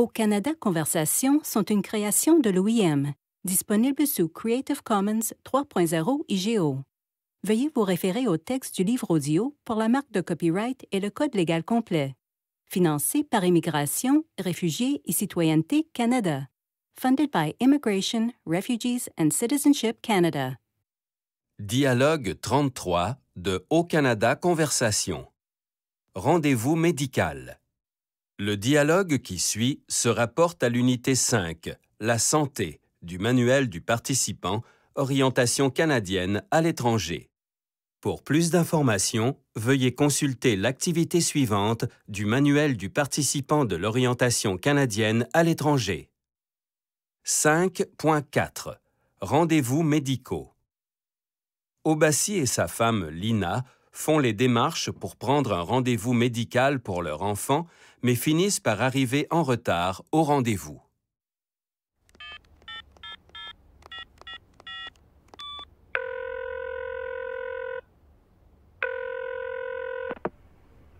Au Canada Conversations sont une création de l'OIM, disponible sous Creative Commons 3.0 IGO. Veuillez vous référer au texte du livre audio pour la marque de copyright et le code légal complet. Financé par Immigration, Réfugiés et Citoyenneté Canada. Funded by Immigration, Refugees and Citizenship Canada. Dialogue 33 de Au Canada Conversations. Rendez-vous médical. Le dialogue qui suit se rapporte à l'unité 5, la santé, du manuel du participant, orientation canadienne à l'étranger. Pour plus d'informations, veuillez consulter l'activité suivante du manuel du participant de l'orientation canadienne à l'étranger. 5.4 Rendez-vous médicaux Obassi et sa femme Lina font les démarches pour prendre un rendez-vous médical pour leur enfant, mais finissent par arriver en retard au rendez-vous.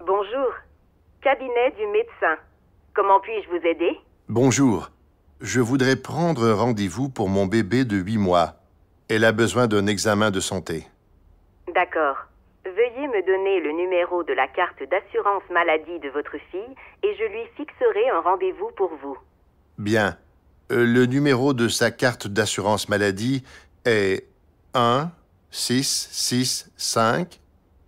Bonjour, cabinet du médecin. Comment puis-je vous aider Bonjour. Je voudrais prendre rendez-vous pour mon bébé de 8 mois. Elle a besoin d'un examen de santé. D'accord. Veuillez me donner le numéro de la carte d'assurance maladie de votre fille et je lui fixerai un rendez-vous pour vous. Bien. Euh, le numéro de sa carte d'assurance maladie est 1 6 6 5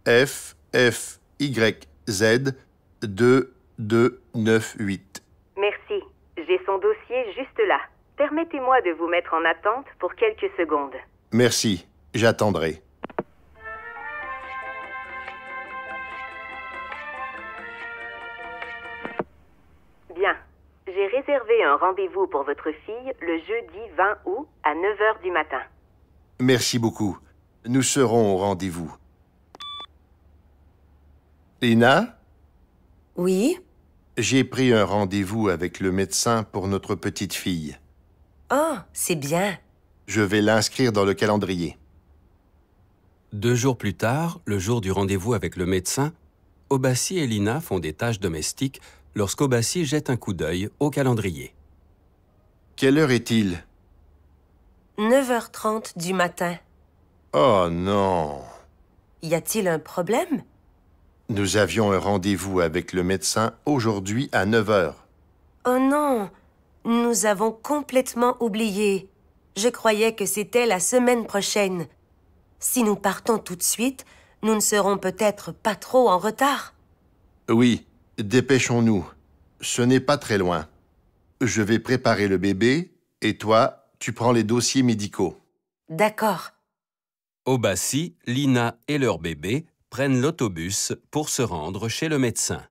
F F Y Z 2 2 9 8. Merci. J'ai son dossier juste là. Permettez-moi de vous mettre en attente pour quelques secondes. Merci. J'attendrai. j'ai réservé un rendez-vous pour votre fille le jeudi 20 août à 9h du matin. Merci beaucoup. Nous serons au rendez-vous. Lina Oui J'ai pris un rendez-vous avec le médecin pour notre petite fille. Oh, c'est bien. Je vais l'inscrire dans le calendrier. Deux jours plus tard, le jour du rendez-vous avec le médecin, Obassi et Lina font des tâches domestiques lorsqu'Aubassi jette un coup d'œil au calendrier. Quelle heure est-il 9h30 du matin. Oh non Y a-t-il un problème Nous avions un rendez-vous avec le médecin aujourd'hui à 9h. Oh non Nous avons complètement oublié. Je croyais que c'était la semaine prochaine. Si nous partons tout de suite, nous ne serons peut-être pas trop en retard. Oui, Dépêchons-nous. Ce n'est pas très loin. Je vais préparer le bébé et toi, tu prends les dossiers médicaux. D'accord. Obassi, Lina et leur bébé prennent l'autobus pour se rendre chez le médecin.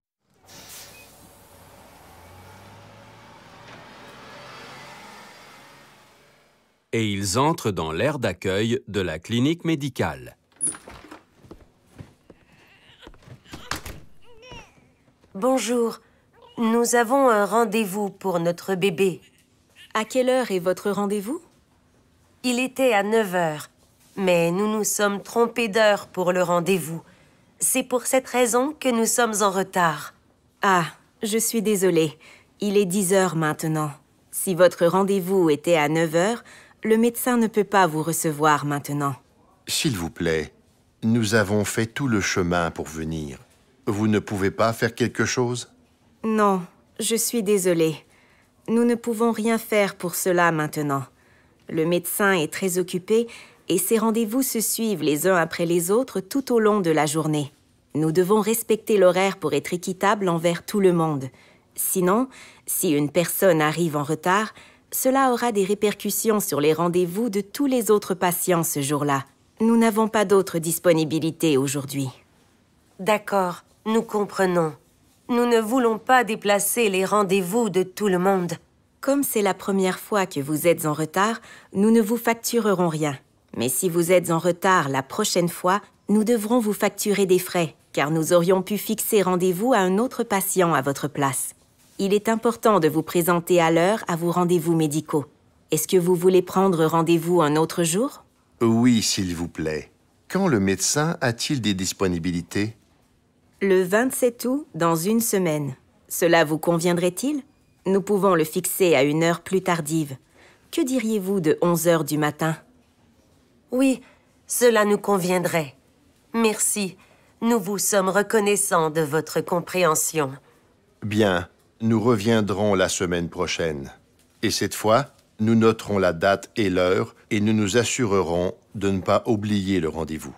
Et ils entrent dans l'aire d'accueil de la clinique médicale. Bonjour. Nous avons un rendez-vous pour notre bébé. À quelle heure est votre rendez-vous Il était à 9 heures, mais nous nous sommes trompés d'heure pour le rendez-vous. C'est pour cette raison que nous sommes en retard. Ah, je suis désolée. Il est 10 heures maintenant. Si votre rendez-vous était à 9 heures, le médecin ne peut pas vous recevoir maintenant. S'il vous plaît, nous avons fait tout le chemin pour venir. Vous ne pouvez pas faire quelque chose Non, je suis désolée. Nous ne pouvons rien faire pour cela maintenant. Le médecin est très occupé et ses rendez-vous se suivent les uns après les autres tout au long de la journée. Nous devons respecter l'horaire pour être équitable envers tout le monde. Sinon, si une personne arrive en retard, cela aura des répercussions sur les rendez-vous de tous les autres patients ce jour-là. Nous n'avons pas d'autres disponibilités aujourd'hui. D'accord. Nous comprenons. Nous ne voulons pas déplacer les rendez-vous de tout le monde. Comme c'est la première fois que vous êtes en retard, nous ne vous facturerons rien. Mais si vous êtes en retard la prochaine fois, nous devrons vous facturer des frais, car nous aurions pu fixer rendez-vous à un autre patient à votre place. Il est important de vous présenter à l'heure à vos rendez-vous médicaux. Est-ce que vous voulez prendre rendez-vous un autre jour Oui, s'il vous plaît. Quand le médecin a-t-il des disponibilités le 27 août dans une semaine. Cela vous conviendrait-il Nous pouvons le fixer à une heure plus tardive. Que diriez-vous de 11 heures du matin Oui, cela nous conviendrait. Merci. Nous vous sommes reconnaissants de votre compréhension. Bien, nous reviendrons la semaine prochaine. Et cette fois, nous noterons la date et l'heure et nous nous assurerons de ne pas oublier le rendez-vous.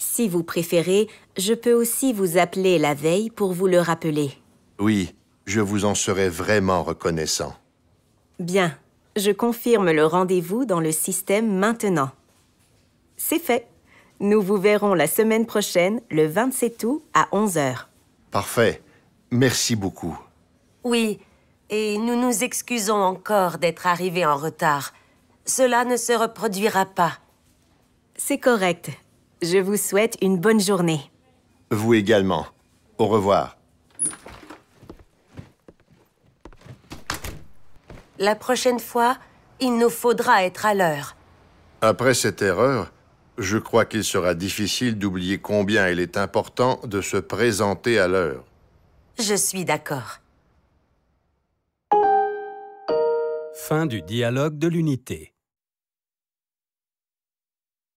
Si vous préférez, je peux aussi vous appeler la veille pour vous le rappeler. Oui, je vous en serai vraiment reconnaissant. Bien, je confirme le rendez-vous dans le système maintenant. C'est fait. Nous vous verrons la semaine prochaine, le 27 août à 11h. Parfait. Merci beaucoup. Oui, et nous nous excusons encore d'être arrivés en retard. Cela ne se reproduira pas. C'est correct. Je vous souhaite une bonne journée. Vous également. Au revoir. La prochaine fois, il nous faudra être à l'heure. Après cette erreur, je crois qu'il sera difficile d'oublier combien il est important de se présenter à l'heure. Je suis d'accord. Fin du dialogue de l'unité.